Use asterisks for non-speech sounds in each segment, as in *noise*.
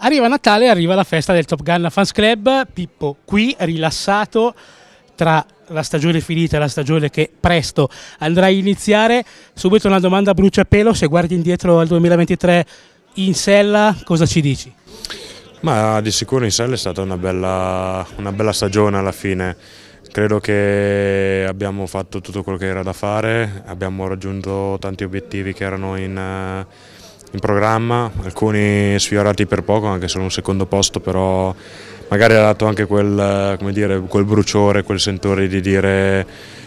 Arriva Natale, arriva la festa del Top Gun Fans Club, Pippo qui, rilassato tra la stagione finita e la stagione che presto andrà a iniziare. Subito una domanda a bruciapelo, se guardi indietro al 2023 in sella, cosa ci dici? Ma di sicuro in sella è stata una bella, una bella stagione alla fine. Credo che abbiamo fatto tutto quello che era da fare, abbiamo raggiunto tanti obiettivi che erano in eh, in programma, alcuni sfiorati per poco anche solo un secondo posto però magari ha dato anche quel, dire, quel bruciore, quel sentore di dire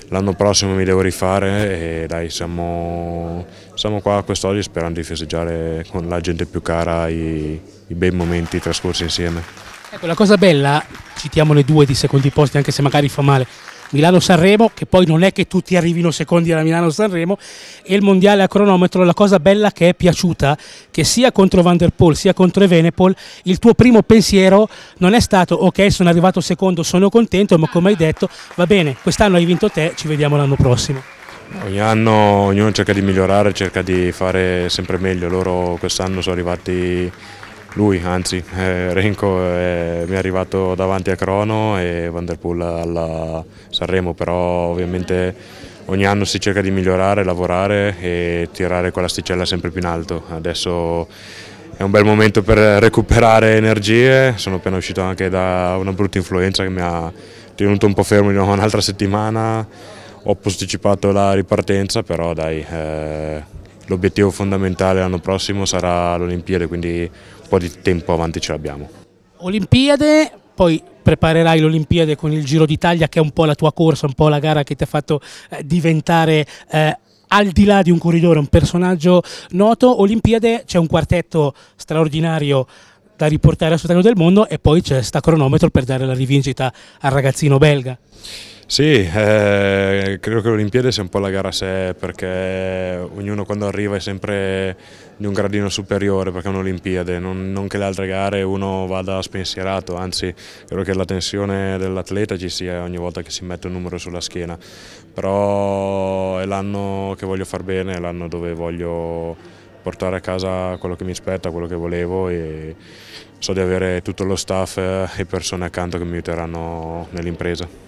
l'anno prossimo mi devo rifare e dai siamo, siamo qua quest'oggi sperando di festeggiare con la gente più cara i, i bei momenti trascorsi insieme. Ecco, la cosa bella, citiamo le due di secondi posti anche se magari fa male, Milano-Sanremo, che poi non è che tutti arrivino secondi alla Milano-Sanremo, e il mondiale a cronometro, la cosa bella che è piaciuta, che sia contro Van der Poel sia contro Evenepol, il tuo primo pensiero non è stato ok sono arrivato secondo, sono contento, ma come hai detto va bene, quest'anno hai vinto te, ci vediamo l'anno prossimo. Ogni anno ognuno cerca di migliorare, cerca di fare sempre meglio, loro quest'anno sono arrivati lui, anzi eh, Renko eh, mi è arrivato davanti a Crono e Van der Poel alla Sanremo, però ovviamente ogni anno si cerca di migliorare, lavorare e tirare quell'asticella sempre più in alto. Adesso è un bel momento per recuperare energie, sono appena uscito anche da una brutta influenza che mi ha tenuto un po' fermo di nuovo *laughs* un'altra settimana, ho posticipato la ripartenza, però dai... Eh, l'obiettivo fondamentale l'anno prossimo sarà l'Olimpiade, quindi un po' di tempo avanti ce l'abbiamo. Olimpiade, poi preparerai l'Olimpiade con il Giro d'Italia che è un po' la tua corsa, un po' la gara che ti ha fatto eh, diventare eh, al di là di un corridore, un personaggio noto. Olimpiade c'è un quartetto straordinario da riportare al suo del mondo e poi c'è sta cronometro per dare la rivincita al ragazzino belga. Sì, eh, credo che l'Olimpiade sia un po' la gara a sé perché ognuno quando arriva è sempre di un gradino superiore perché è un'Olimpiade, non, non, che le altre gare uno vada spensierato, anzi credo che la tensione dell'atleta ci sia ogni volta che si mette un numero sulla schiena, però è l'anno che voglio far bene, è l'anno dove voglio portare a casa quello che mi spetta, quello che volevo e so di avere tutto lo staff e persone accanto che mi aiuteranno nell'impresa.